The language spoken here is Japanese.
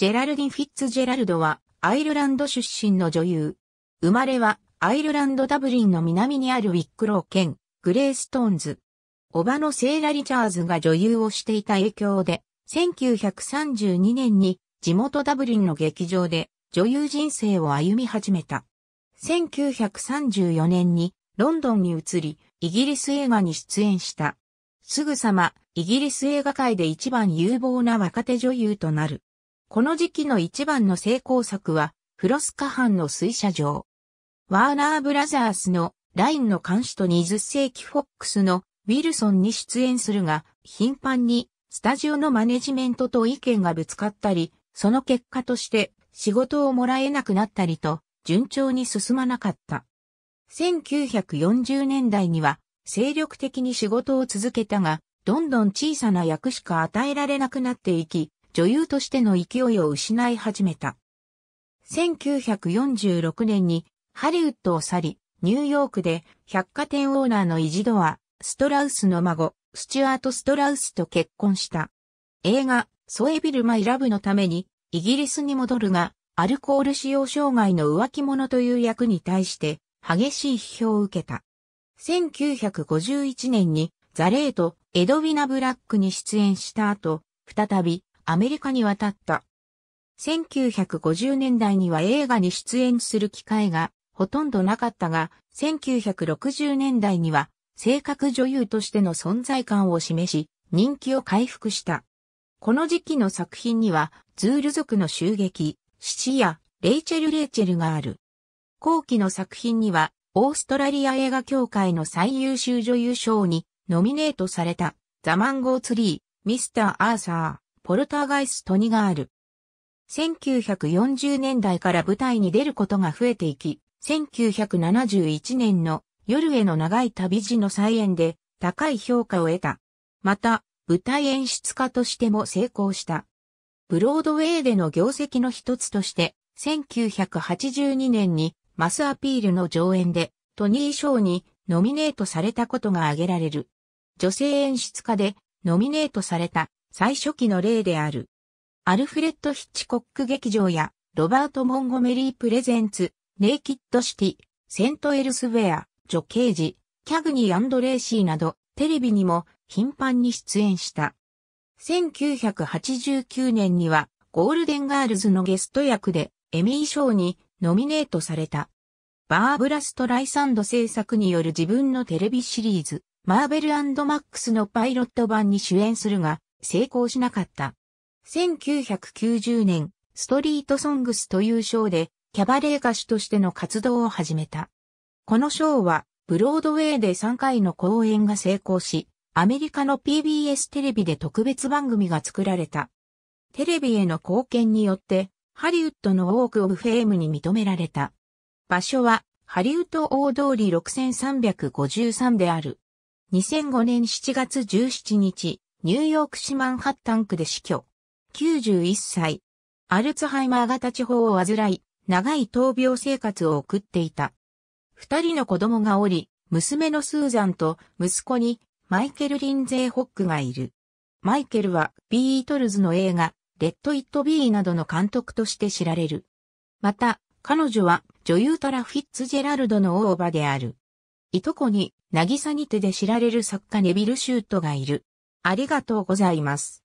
ジェラルディン・フィッツジェラルドはアイルランド出身の女優。生まれはアイルランドダブリンの南にあるウィックロー県グレーストーンズ。おばのセーラ・リチャーズが女優をしていた影響で、1932年に地元ダブリンの劇場で女優人生を歩み始めた。1934年にロンドンに移り、イギリス映画に出演した。すぐさま、イギリス映画界で一番有望な若手女優となる。この時期の一番の成功作は、フロスカ藩の水車場。ワーナーブラザースのラインの監視と20世紀フォックスのウィルソンに出演するが、頻繁にスタジオのマネジメントと意見がぶつかったり、その結果として仕事をもらえなくなったりと、順調に進まなかった。1940年代には、精力的に仕事を続けたが、どんどん小さな役しか与えられなくなっていき、女優としての勢いを失い始めた。1946年にハリウッドを去り、ニューヨークで百貨店オーナーのイジドア、ストラウスの孫、スチュアート・ストラウスと結婚した。映画、ソエビルマ・イラブのために、イギリスに戻るが、アルコール使用障害の浮気者という役に対して、激しい批評を受けた。1951年に、ザレーとエドウィナ・ブラックに出演した後、再び、アメリカに渡った。1950年代には映画に出演する機会がほとんどなかったが、1960年代には性格女優としての存在感を示し、人気を回復した。この時期の作品には、ズール族の襲撃、シやア、レイチェル・レイチェルがある。後期の作品には、オーストラリア映画協会の最優秀女優賞にノミネートされた、ザ・マンゴー・ツリー、ミスター・アーサー。ポルターガイストにがある。1940年代から舞台に出ることが増えていき、1971年の夜への長い旅路の再演で高い評価を得た。また、舞台演出家としても成功した。ブロードウェイでの業績の一つとして、1982年にマスアピールの上演でトニー賞にノミネートされたことが挙げられる。女性演出家でノミネートされた最初期の例である。アルフレッド・ヒッチコック劇場や、ロバート・モンゴメリー・プレゼンツ、ネイキッド・シティ、セント・エルスウェア、ジョ・ケージ、キャグニーレイシーなど、テレビにも頻繁に出演した。1989年には、ゴールデンガールズのゲスト役で、エミー賞にノミネートされた。バーブラスト・ライサンド制作による自分のテレビシリーズ、マーベルマックスのパイロット版に主演するが、成功しなかった。1990年、ストリートソングスという賞で、キャバレー歌手としての活動を始めた。この賞は、ブロードウェイで3回の公演が成功し、アメリカの PBS テレビで特別番組が作られた。テレビへの貢献によって、ハリウッドのウォーク・オブ・フェームに認められた。場所は、ハリウッド大通り6353である。2005年7月17日、ニューヨーク市マンハッタン区で死去。91歳。アルツハイマー型地方を患い、長い闘病生活を送っていた。二人の子供がおり、娘のスーザンと息子にマイケル・リンゼー・ホックがいる。マイケルはビートルズの映画、レッド・イット・ビーなどの監督として知られる。また、彼女は女優タラ・フィッツジェラルドの大叔母である。いとこに、渚にてで知られる作家ネビル・シュートがいる。ありがとうございます。